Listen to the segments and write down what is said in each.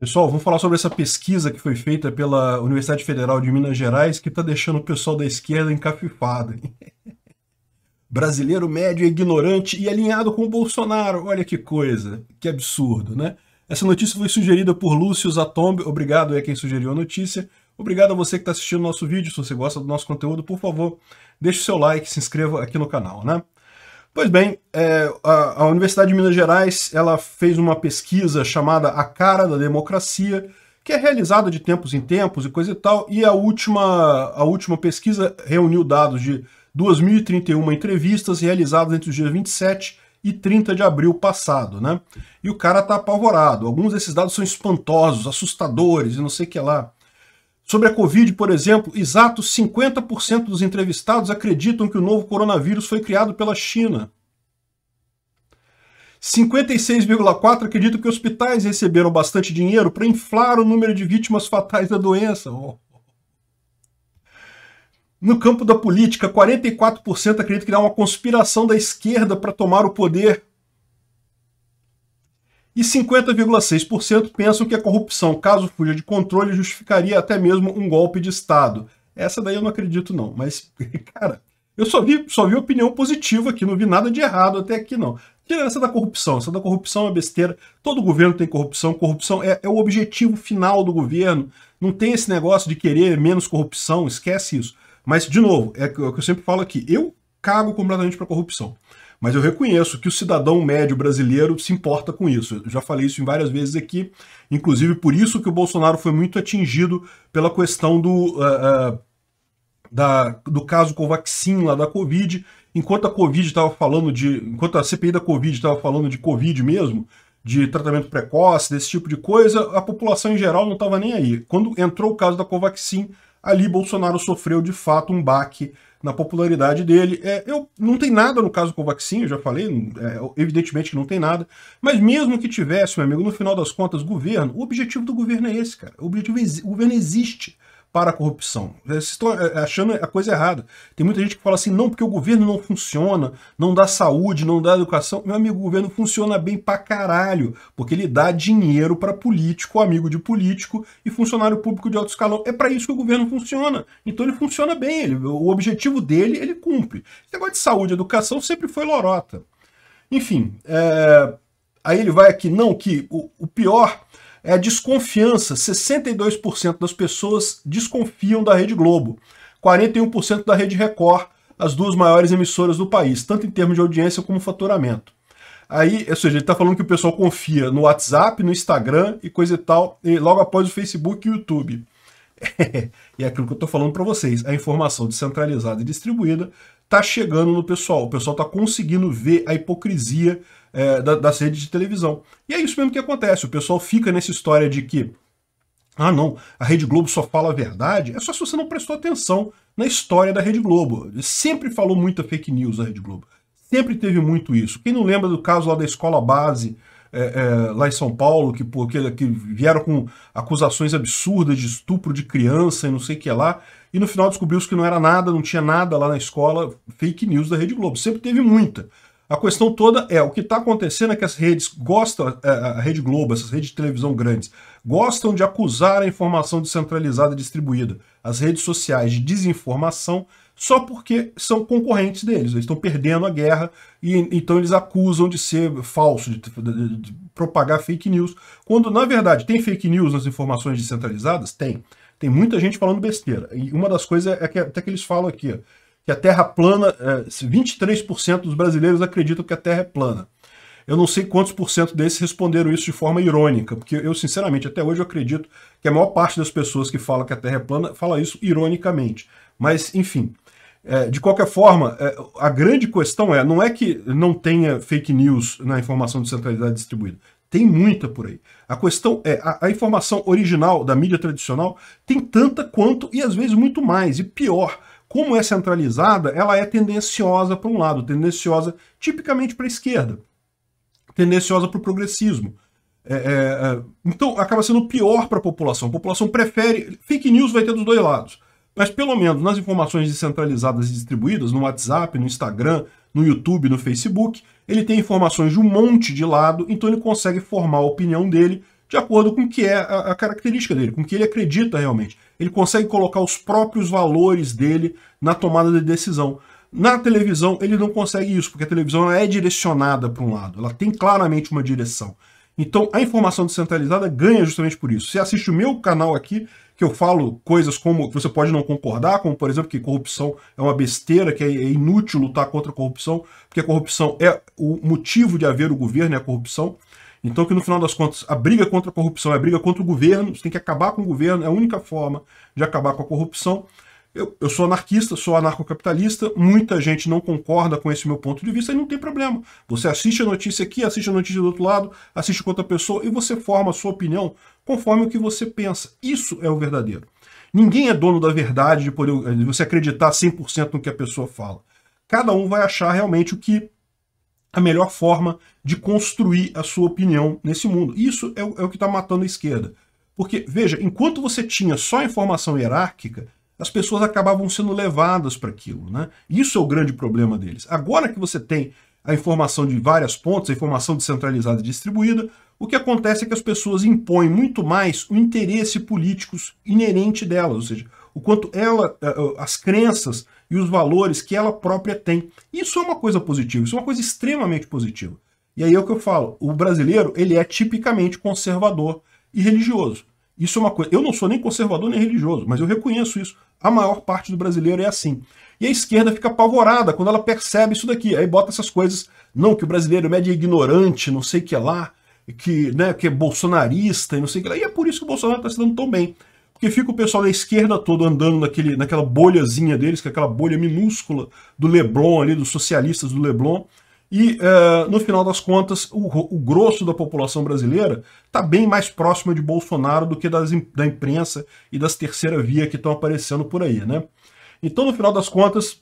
Pessoal, vou falar sobre essa pesquisa que foi feita pela Universidade Federal de Minas Gerais que está deixando o pessoal da esquerda encafifado. Brasileiro médio, é ignorante e alinhado com o Bolsonaro. Olha que coisa, que absurdo, né? Essa notícia foi sugerida por Lúcio Zatombe. Obrigado é quem sugeriu a notícia. Obrigado a você que está assistindo o nosso vídeo. Se você gosta do nosso conteúdo, por favor, deixe o seu like, se inscreva aqui no canal, né? Pois bem, é, a, a, Universidade de Minas Gerais ela fez uma pesquisa chamada A Cara da Democracia, que é realizada de tempos em tempos e coisa e tal, e a última, a última pesquisa reuniu dados de 2.031 entrevistas realizadas entre os dias 27 e 30 de abril passado, né? E o cara tá apavorado. Alguns desses dados são espantosos, assustadores e não sei o que lá. Sobre a Covid, por exemplo, exatos 50% dos entrevistados acreditam que o novo coronavírus foi criado pela China. 56,4% acreditam que hospitais receberam bastante dinheiro para inflar o número de vítimas fatais da doença. Oh, oh, oh. No campo da política, 44% acreditam que há uma conspiração da esquerda para tomar o poder e 50,6% pensam que a corrupção, caso fuja de controle, justificaria até mesmo um golpe de Estado. Essa daí eu não acredito não, mas, cara, eu só vi, só vi opinião positiva aqui, não vi nada de errado até aqui não. Tirando essa da corrupção, essa da corrupção é besteira, todo governo tem corrupção, corrupção é, é o objetivo final do governo, não tem esse negócio de querer menos corrupção, esquece isso. Mas, de novo, é o que eu sempre falo aqui, eu cago completamente para corrupção. Mas eu reconheço que o cidadão médio brasileiro se importa com isso. Eu já falei isso em várias vezes aqui, inclusive por isso que o Bolsonaro foi muito atingido pela questão do, uh, uh, da, do caso lá da Covid. Enquanto a Covid estava falando de. Enquanto a CPI da Covid estava falando de Covid mesmo, de tratamento precoce, desse tipo de coisa, a população em geral não estava nem aí. Quando entrou o caso da Covaxin, ali Bolsonaro sofreu de fato um baque na popularidade dele. É, eu não tem nada no caso com o vaccínio, já falei, é, evidentemente que não tem nada, mas mesmo que tivesse, meu amigo, no final das contas, governo, o objetivo do governo é esse, cara. O objetivo é, o governo existe para a corrupção. É, vocês estão é, é, achando a coisa errada. Tem muita gente que fala assim, não, porque o governo não funciona, não dá saúde, não dá educação. Meu amigo, o governo funciona bem pra caralho, porque ele dá dinheiro para político, amigo de político e funcionário público de alto escalão. É para isso que o governo funciona. Então ele funciona bem, ele, o objetivo dele, ele cumpre. Esse negócio de saúde e educação sempre foi lorota. Enfim, é... aí ele vai aqui, não, que o, o pior é desconfiança. 62% das pessoas desconfiam da Rede Globo, 41% da Rede Record, as duas maiores emissoras do país, tanto em termos de audiência como faturamento. Aí, ou seja, ele está falando que o pessoal confia no WhatsApp, no Instagram e coisa e tal, e logo após o Facebook e o YouTube. e é aquilo que eu estou falando para vocês, a informação descentralizada e distribuída está chegando no pessoal. O pessoal está conseguindo ver a hipocrisia é, da, das redes de televisão. E é isso mesmo que acontece. O pessoal fica nessa história de que, ah não, a Rede Globo só fala a verdade. É só se você não prestou atenção na história da Rede Globo. Ele sempre falou muita fake news a Rede Globo. Sempre teve muito isso. Quem não lembra do caso lá da escola base é, é, lá em São Paulo, que, que, que vieram com acusações absurdas de estupro de criança e não sei o que lá, e no final descobriu-se que não era nada, não tinha nada lá na escola, fake news da Rede Globo. Sempre teve muita. A questão toda é, o que está acontecendo é que as redes gostam, é, a Rede Globo, essas redes de televisão grandes, gostam de acusar a informação descentralizada e distribuída. As redes sociais de desinformação só porque são concorrentes deles. Eles estão perdendo a guerra e então eles acusam de ser falso, de, de, de propagar fake news. Quando, na verdade, tem fake news nas informações descentralizadas? Tem. Tem muita gente falando besteira. E uma das coisas é que até que eles falam aqui, que a Terra plana, é, 23% dos brasileiros acreditam que a Terra é plana. Eu não sei quantos por cento desses responderam isso de forma irônica, porque eu, sinceramente, até hoje eu acredito que a maior parte das pessoas que falam que a Terra é plana fala isso ironicamente. Mas, enfim, é, de qualquer forma, é, a grande questão é, não é que não tenha fake news na informação descentralizada distribuída. Tem muita por aí. A questão é, a, a, informação original da mídia tradicional tem tanta quanto e às vezes muito mais. E pior, como é centralizada, ela é tendenciosa para um lado, tendenciosa tipicamente para a esquerda, tendenciosa para o progressismo. É, é, é, então acaba sendo pior para a população. A população prefere. Fake news vai ter dos dois lados mas pelo menos nas informações descentralizadas e distribuídas, no WhatsApp, no Instagram, no YouTube, no Facebook, ele tem informações de um monte de lado, então ele consegue formar a opinião dele de acordo com o que é a, característica dele, com o que ele acredita realmente. Ele consegue colocar os próprios valores dele na tomada de decisão. Na televisão, ele não consegue isso, porque a televisão é direcionada para um lado, ela tem claramente uma direção. Então, a informação descentralizada ganha justamente por isso. Você assiste o meu canal aqui, que eu falo coisas como que você pode não concordar, como por exemplo que corrupção é uma besteira, que é, é inútil lutar contra a corrupção, porque a corrupção é o motivo de haver o governo, é a corrupção. Então que no final das contas a briga contra a corrupção é a briga contra o governo, você tem que acabar com o governo, é a única forma de acabar com a corrupção. Eu, eu sou anarquista, sou anarcocapitalista, muita gente não concorda com esse meu ponto de vista e não tem problema. Você assiste a notícia aqui, assiste a notícia do outro lado, assiste com outra pessoa e você forma a sua opinião conforme o que você pensa. Isso é o verdadeiro. Ninguém é dono da verdade de, poder, eh, de você acreditar 100% no que a pessoa fala. Cada um vai achar realmente o que a melhor forma de construir a sua opinião nesse mundo. Isso é o, é o que está matando a esquerda. Porque, veja, enquanto você tinha só informação hierárquica, as pessoas acabavam sendo levadas para aquilo. Né? Isso é o grande problema deles. Agora que você tem a informação de várias pontes, a informação descentralizada e distribuída, o que acontece é que as pessoas impõem muito mais o interesse político inerente delas, ou seja, o quanto ela, eh, eh, as crenças e os valores que ela própria tem. Isso é uma coisa positiva, isso é uma coisa extremamente positiva. E aí é o que eu falo, o brasileiro, ele é tipicamente conservador e religioso. Isso é uma coisa, eu não sou nem conservador nem religioso, mas eu reconheço isso. A maior parte do brasileiro é assim. E a esquerda fica apavorada quando ela percebe isso daqui. Aí bota essas coisas, não, que o brasileiro médio é ignorante, não sei o que lá, que, né, que é bolsonarista e não sei o que lá. E é por isso que o Bolsonaro está se dando tão bem. Porque fica o pessoal da esquerda todo andando naquele, naquela bolhazinha deles, que é aquela bolha minúscula do Leblon ali, dos socialistas do Leblon, e, uh, no final das contas, o, o grosso da população brasileira está bem mais próxima de Bolsonaro do que das, da imprensa e das terceira via que estão aparecendo por aí, né? Então, no final das contas,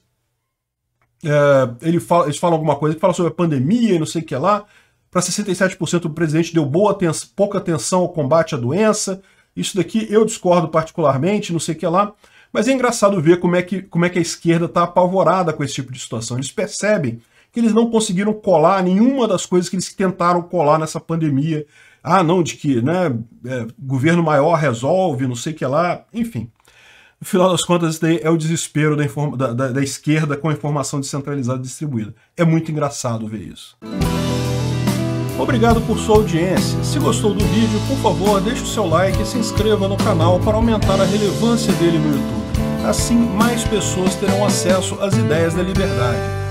uh, ele fala, eles falam alguma coisa, ele fala sobre a pandemia e não sei o que lá. Para 67% do presidente deu boa atenção, pouca atenção ao combate à doença. Isso daqui eu discordo particularmente, não sei o que lá. Mas é engraçado ver como é que, como é que a esquerda está apavorada com esse tipo de situação. Eles percebem que eles não conseguiram colar nenhuma das coisas que eles tentaram colar nessa pandemia. Ah, não, de que né, é, governo maior resolve, não sei o que lá, enfim. No final das contas, isso daí é o desespero da, da, da, da esquerda com a informação descentralizada e distribuída. É muito engraçado ver isso. Obrigado por sua audiência. Se gostou do vídeo, por favor, deixe o seu like e se inscreva no canal para aumentar a relevância dele no YouTube. Assim, mais pessoas terão acesso às ideias da liberdade